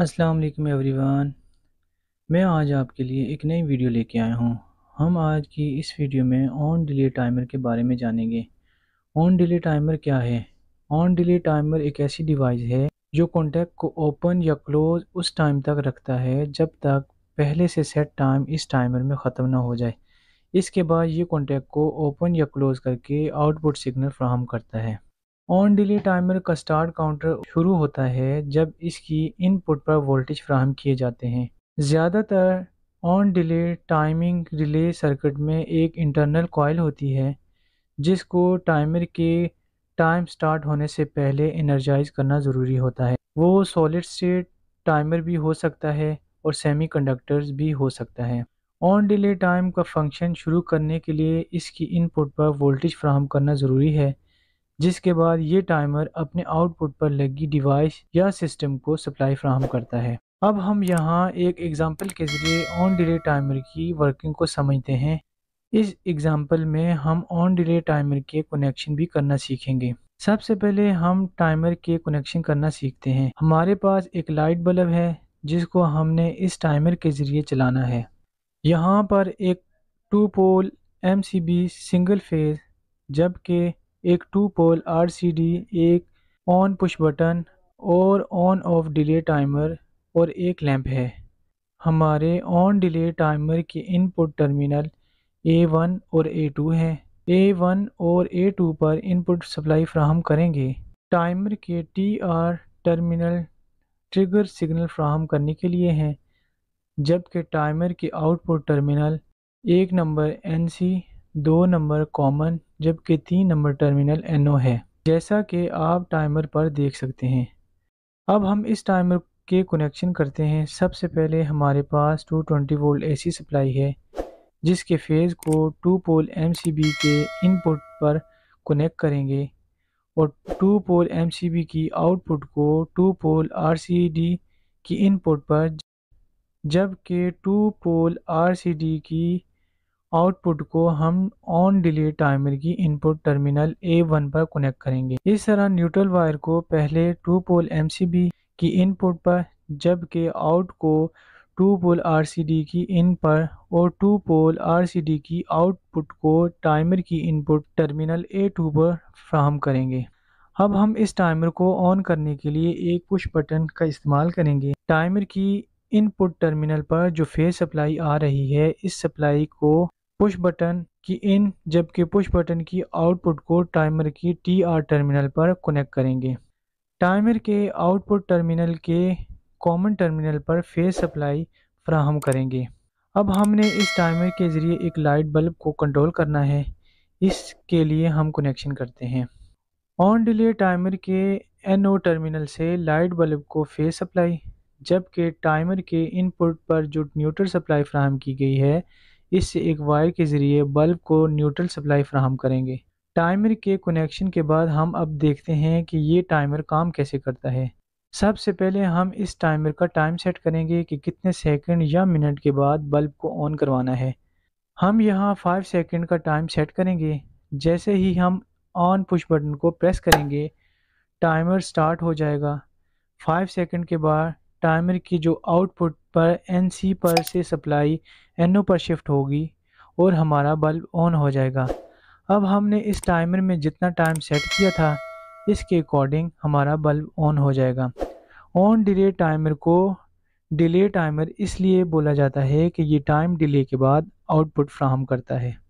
अस्सलाम वालेकुम एवरीवन मैं आज आपके लिए एक नई वीडियो लेके आया हूँ हम आज की इस वीडियो में ऑन डिले टाइमर के बारे में जानेंगे ऑन डिले टाइमर क्या है ऑन डिले टाइमर एक ऐसी डिवाइस है जो कॉन्टैक्ट को ओपन या क्लोज उस टाइम तक रखता है जब तक पहले से सेट टाइम इस टाइमर में ख़त्म ना हो जाए इसके बाद ये कॉन्टैक्ट को ओपन या क्लोज़ करके आउटपुट सिग्नल फ्राहम करता है ऑन डिले टाइमर का स्टार्ट काउंटर शुरू होता है जब इसकी इनपुट पर वोल्टेज फ्राहम किए जाते हैं ज़्यादातर on delay timing relay circuit में एक इंटरनल कॉयल होती है जिसको टाइमर के टाइम स्टार्ट होने से पहले एनर्जाइज करना ज़रूरी होता है वो सॉलिड स्टेट टाइमर भी हो सकता है और कंडक्टर्स भी हो सकता है ऑन डिले टाइम का फंक्शन शुरू करने के लिए इसकी इनपुट पर वोल्टेज फ्राहम करना ज़रूरी है जिसके बाद ये टाइमर अपने आउटपुट पर लगी डिवाइस या सिस्टम को सप्लाई फ्राहम करता है अब हम यहाँ एक एग्ज़ाम्पल के ज़रिए ऑन डिले टाइमर की वर्किंग को समझते हैं इस एग्ज़ाम्पल में हम ऑन डिले टाइमर के कनेक्शन भी करना सीखेंगे सबसे पहले हम टाइमर के कनेक्शन करना सीखते हैं हमारे पास एक लाइट बल्ब है जिसको हमने इस टाइमर के ज़रिए चलाना है यहाँ पर एक two pole M single phase जबकि एक टू पोल आरसीडी, एक ऑन पुश बटन और ऑन ऑफ डिले टाइमर और एक लैंप है हमारे ऑन डिले टाइमर के इनपुट टर्मिनल ए वन और ए टू हैं वन और ए टू पर इनपुट सप्लाई फ्राहम करेंगे टाइमर के T R terminal trigger signal फ्राहम करने के लिए हैं जबकि टाइमर के आउटपुट टर्मिनल एक नंबर एनसी, दो नंबर कॉमन जबकि तीन नंबर टर्मिनल एनओ है जैसा कि आप टाइमर पर देख सकते हैं अब हम इस टाइमर के कनेक्शन करते हैं सबसे पहले हमारे पास 220 वोल्ट ए सप्लाई है जिसके फेज़ को टू पोल एम के इनपुट पर कनेक्ट करेंगे और टू पोल एम की आउटपुट को टू पोल आर की इनपुट पर जबकि टू पोल आर की आउटपुट को हम ऑन डिले टाइमर की इनपुट टर्मिनल ए वन पर कनेक्ट करेंगे इस तरह न्यूट्रल वायर को पहले टू पोल एमसीबी की इनपुट पर जबकि आउट को टू पोल आरसीडी की इन पर और टू पोल आरसीडी की आउटपुट को टाइमर की इनपुट टर्मिनल ए टू पर फ्राहम करेंगे अब हम इस टाइमर को ऑन करने के लिए एक पुश बटन का इस्तेमाल करेंगे टाइमर की इनपुट टर्मिनल पर जो फेस सप्लाई आ रही है इस सप्लाई को पुश बटन की इन जबकि पुश बटन की आउटपुट को टाइमर की टी आर टर्मिनल पर कनेक्ट करेंगे टाइमर के आउटपुट टर्मिनल के कॉमन टर्मिनल पर फेस सप्लाई फ्राहम करेंगे अब हमने इस टाइमर के ज़रिए एक लाइट बल्ब को कंट्रोल करना है इसके लिए हम कनेक्शन करते हैं ऑन डिले टाइमर के एनओ टर्मिनल से लाइट बल्ब को फेस सप्लाई जबकि टाइमर के इनपुट पर जो न्यूट्रल सप्लाई फ्राहम की गई है इससे एक वायर के ज़रिए बल्ब को न्यूट्रल सप्लाई फ्राहम करेंगे टाइमर के कनेक्शन के बाद हम अब देखते हैं कि ये टाइमर काम कैसे करता है सबसे पहले हम इस टाइमर का टाइम सेट करेंगे कि कितने सेकंड या मिनट के बाद बल्ब को ऑन करवाना है हम यहाँ 5 सेकंड का टाइम सेट करेंगे जैसे ही हम ऑन पुश बटन को प्रेस करेंगे टाइमर स्टार्ट हो जाएगा 5 सेकंड के बाद टाइमर की जो आउटपुट पर एन सी पर से सप्लाई एन ओ पर शिफ्ट होगी और हमारा बल्ब ऑन हो जाएगा अब हमने इस टाइमर में जितना टाइम सेट किया था इसके अकॉर्डिंग हमारा बल्ब ऑन हो जाएगा ऑन डिले टाइमर को डिले टाइमर इसलिए बोला जाता है कि ये टाइम डिले के बाद आउटपुट फ्राहम करता है